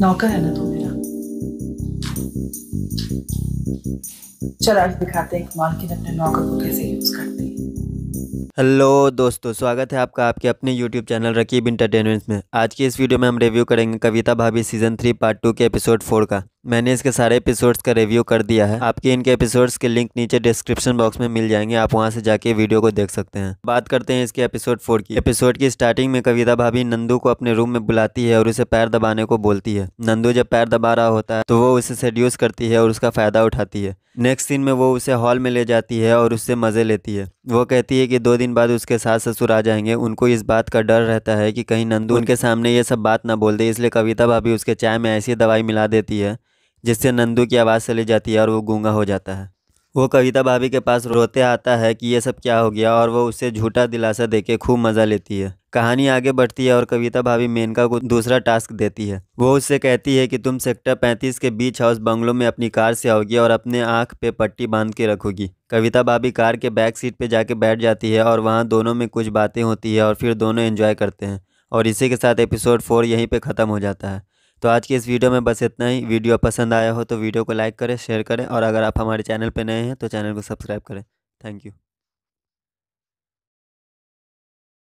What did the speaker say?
नौकर है ना तू मेरा चल आज दिखाते हैं कमाल की अपने नौकर को कैसे यूज करते हैं हेलो दोस्तों स्वागत है आपका आपके अपने यूट्यूब चैनल रकीब इंटरटेनमेंट्स में आज की इस वीडियो में हम रिव्यू करेंगे Kavita Bhabhi season three part two के एपिसोड फोर का मैंने इसके सारे एपिसोड्स का रिव्यू कर दिया है आपके इनके एपिसोड्स के लिंक नीचे डिस्क्रिप्शन बॉक्स में मिल जाएंगे आप वहां से जाके वीडियो को देख सकते हैं बात करते हैं इसके एपिसोड फोर की एपिसोड की स्टार्टिंग में कविता भाभी नंदू को अपने रूम में बुलाती है और उसे पैर दबाने को बोलती है नंदू जब पैर दबा रहा होता है तो वो उसे सेड्यूस करती है और उसका फ़ायदा उठाती है नेक्स्ट सीन में वो उसे हॉल में ले जाती है और उससे मज़े लेती है वो कहती है कि दो दिन बाद उसके सास ससुर आ जाएंगे उनको इस बात का डर रहता है कि कहीं नंदू उनके सामने ये सब बात ना बोल दे इसलिए कविता भाभी उसके चाय में ऐसी दवाई मिला देती है जिससे नंदू की आवाज़ चली जाती है और वो गूंगा हो जाता है वो कविता भाभी के पास रोते आता है कि ये सब क्या हो गया और वो उसे झूठा दिलासा दे खूब मज़ा लेती है कहानी आगे बढ़ती है और कविता भाभी मेनका को दूसरा टास्क देती है वो उससे कहती है कि तुम सेक्टर 35 के बीच हाउस बंगलों में अपनी कार से आओगी और अपने आँख पे पट्टी बांध के रखोगी कविता भाभी कार के बैक सीट पे जाके बैठ जाती है और वहाँ दोनों में कुछ बातें होती है और फिर दोनों इन्जॉय करते हैं और इसी के साथ एपिसोड फोर यहीं पर ख़त्म हो जाता है तो आज की इस वीडियो में बस इतना ही वीडियो पसंद आया हो तो वीडियो को लाइक करें शेयर करें और अगर आप हमारे चैनल पर नए हैं तो चैनल को सब्सक्राइब करें थैंक यू